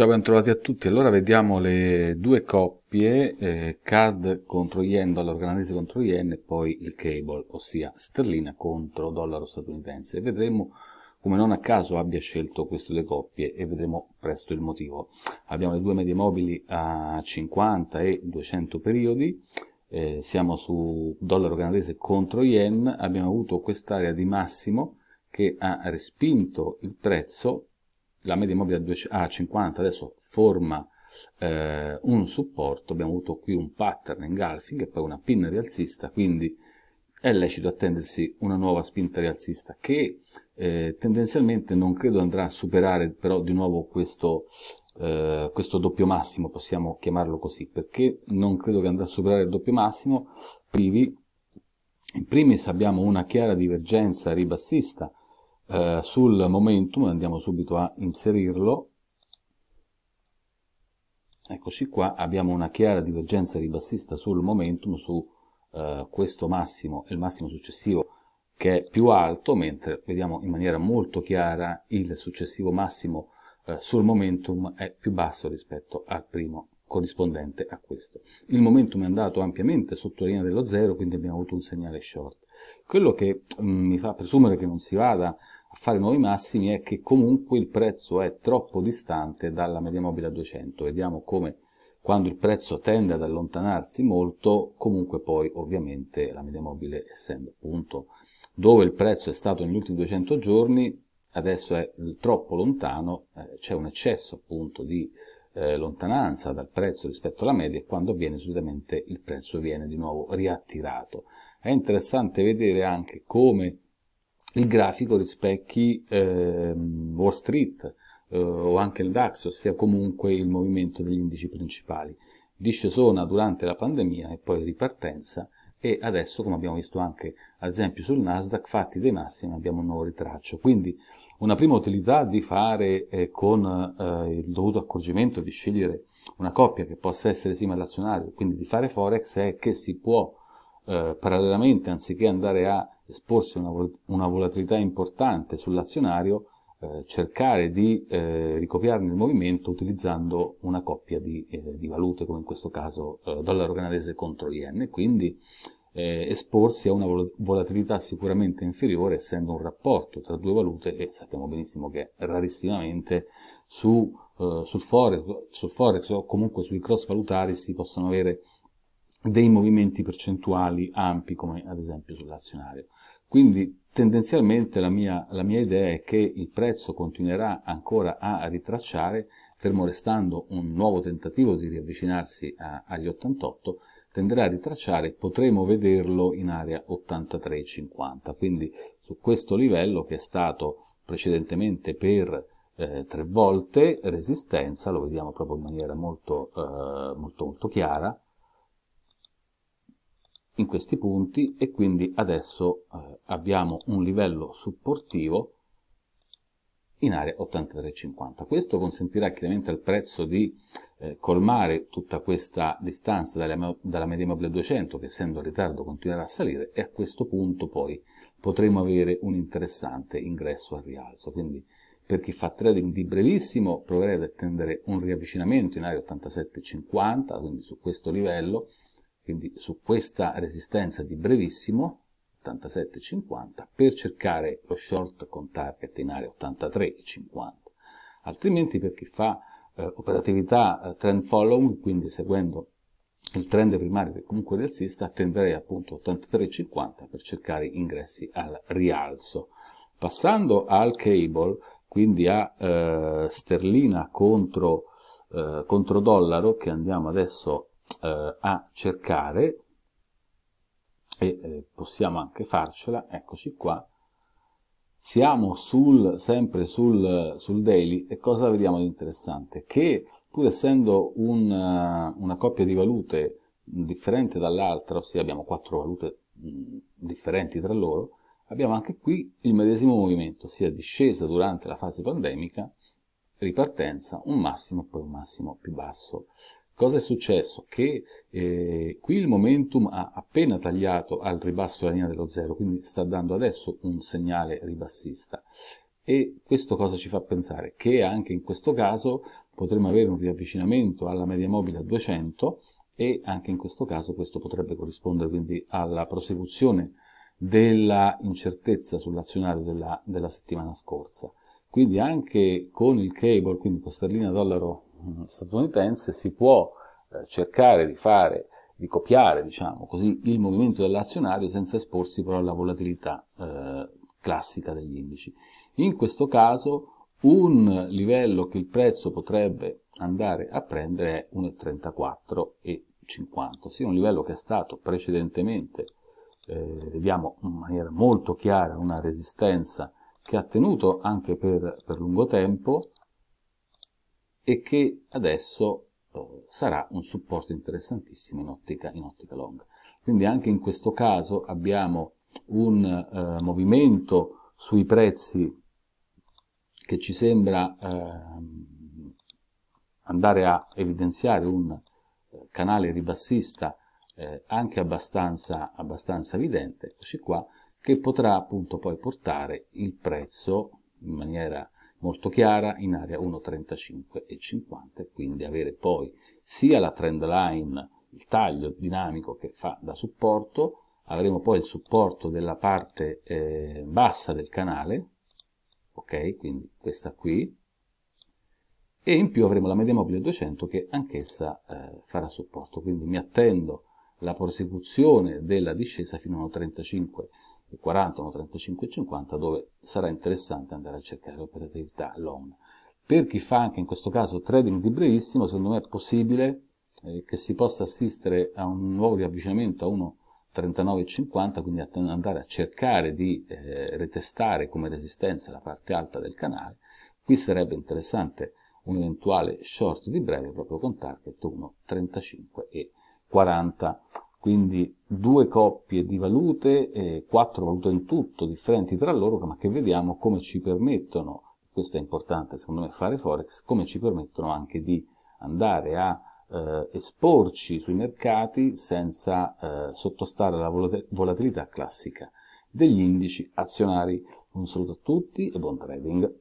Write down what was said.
Ciao, ben trovati a tutti. Allora vediamo le due coppie, eh, CAD contro Yen, dollaro canadese contro Yen e poi il cable, ossia sterlina contro dollaro statunitense. vedremo come non a caso abbia scelto queste due coppie e vedremo presto il motivo. Abbiamo le due medie mobili a 50 e 200 periodi, eh, siamo su dollaro canadese contro Yen, abbiamo avuto quest'area di massimo che ha respinto il prezzo la media mobile a 50 adesso forma eh, un supporto, abbiamo avuto qui un pattern engulfing e poi una pin rialzista, quindi è lecito attendersi una nuova spinta rialzista che eh, tendenzialmente non credo andrà a superare però di nuovo questo, eh, questo doppio massimo, possiamo chiamarlo così, perché non credo che andrà a superare il doppio massimo, privi in primis abbiamo una chiara divergenza ribassista eh, sul momentum andiamo subito a inserirlo eccoci qua abbiamo una chiara divergenza ribassista sul momentum su eh, questo massimo e il massimo successivo che è più alto mentre vediamo in maniera molto chiara il successivo massimo eh, sul momentum è più basso rispetto al primo corrispondente a questo. Il momentum è andato ampiamente sotto linea dello zero, quindi abbiamo avuto un segnale short. Quello che mh, mm, mi fa presumere che non si vada a fare nuovi massimi è che comunque il prezzo è troppo distante dalla media mobile a 200. Vediamo come quando il prezzo tende ad allontanarsi molto, comunque poi ovviamente la media mobile essendo appunto dove il prezzo è stato negli ultimi 200 giorni, adesso è troppo lontano, eh, c'è un eccesso appunto di eh, lontananza dal prezzo rispetto alla media e quando avviene solitamente il prezzo viene di nuovo riattirato. È interessante vedere anche come il grafico rispecchi eh, Wall Street eh, o anche il DAX, ossia comunque il movimento degli indici principali. Discesona durante la pandemia e poi ripartenza e adesso, come abbiamo visto anche ad esempio sul Nasdaq, fatti dei massimi abbiamo un nuovo ritraccio. Quindi una prima utilità di fare eh, con eh, il dovuto accorgimento di scegliere una coppia che possa essere simile all'azionario, quindi di fare Forex, è che si può eh, parallelamente, anziché andare a esporsi a una, vol una, volatilità importante sull'azionario, eh, cercare di eh, ricopiarne il movimento utilizzando una coppia di, eh, di valute, come in questo caso eh, dollaro canadese contro yen, e quindi eh, esporsi a una vol volatilità sicuramente inferiore, essendo un rapporto tra due valute, e sappiamo benissimo che rarissimamente su, eh, sul, forex, sul forex o comunque sui cross valutari si possono avere dei movimenti percentuali ampi come ad esempio sull'azionario. Quindi tendenzialmente la mia, la mia idea è che il prezzo continuerà ancora a ritracciare, fermo restando un nuovo tentativo di riavvicinarsi a, agli 88, tenderà a ritracciare, potremo vederlo in area 83,50, quindi su questo livello che è stato precedentemente per eh, tre volte resistenza, lo vediamo proprio in maniera molto, eh, molto, molto chiara, in questi punti e quindi adesso eh, abbiamo un livello supportivo in area 83,50. Questo consentirà chiaramente al prezzo di eh, colmare tutta questa distanza dalla, dalla media mobile 200 che essendo in ritardo continuerà a salire e a questo punto poi potremo avere un interessante ingresso al rialzo. Quindi per chi fa trading di brevissimo proverete ad attendere un riavvicinamento in area 87,50, quindi su questo livello, quindi su questa resistenza di brevissimo 87,50 per cercare lo short con target in area 83,50 altrimenti per chi fa eh, operatività eh, trend following quindi seguendo il trend primario che comunque è rialzista attenderei appunto 83,50 per cercare ingressi al rialzo passando al cable quindi a eh, sterlina contro, eh, contro dollaro che andiamo adesso eh, a cercare e eh, possiamo anche farcela, eccoci qua, siamo sul, sempre sul, sul, daily e cosa vediamo di interessante? Che pur essendo un, eh, una coppia di valute differente dall'altra, ossia abbiamo quattro valute differenti tra loro, abbiamo anche qui il medesimo movimento, ossia discesa durante la fase pandemica, ripartenza, un massimo e poi un massimo più basso. Cosa è successo? Che eh, qui il momentum ha appena tagliato al ribasso la linea dello zero, quindi sta dando adesso un segnale ribassista. E questo cosa ci fa pensare? Che anche in questo caso potremmo avere un riavvicinamento alla media mobile a 200 e anche in questo caso questo potrebbe corrispondere quindi alla prosecuzione della incertezza sull'azionario della, della settimana scorsa. Quindi anche con il cable, quindi con sterlina dollaro Mm, statunitense si può eh, cercare di fare, di copiare, diciamo così, il movimento dell'azionario senza esporsi però alla volatilità eh, classica degli indici. In questo caso un livello che il prezzo potrebbe andare a prendere è 1,34,50, sia un livello che è stato precedentemente, eh, vediamo in maniera molto chiara, una resistenza che ha tenuto anche per, per lungo tempo, e che adesso eh, sarà un supporto interessantissimo in ottica, in ottica long. Quindi anche in questo caso abbiamo un eh, movimento sui prezzi che ci sembra eh, andare a evidenziare un eh, canale ribassista eh, anche abbastanza, abbastanza evidente, eccoci qua, che potrà appunto poi portare il prezzo in maniera molto chiara in area 1.35 e 50, quindi avere poi sia la trend line, il taglio dinamico che fa da supporto, avremo poi il supporto della parte eh, bassa del canale, ok, quindi questa qui, e in più avremo la media mobile 200 che anch'essa eh, farà supporto, quindi mi attendo la prosecuzione della discesa fino a 1.35 40, 35 e 50 dove sarà interessante andare a cercare operatività long. Per chi fa anche in questo caso trading di brevissimo, secondo me è possibile eh, che si possa assistere a un nuovo riavvicinamento a 1,39,50, quindi andare a cercare di eh, retestare come resistenza la parte alta del canale. Qui sarebbe interessante un eventuale short di breve proprio con target 1,35 e 40 quindi due coppie di valute, eh, quattro valute in tutto differenti tra loro, ma che vediamo come ci permettono, questo è importante secondo me fare Forex, come ci permettono anche di andare a eh, esporci sui mercati senza eh, sottostare alla volatilità classica degli indici azionari. Un saluto a tutti e buon trading!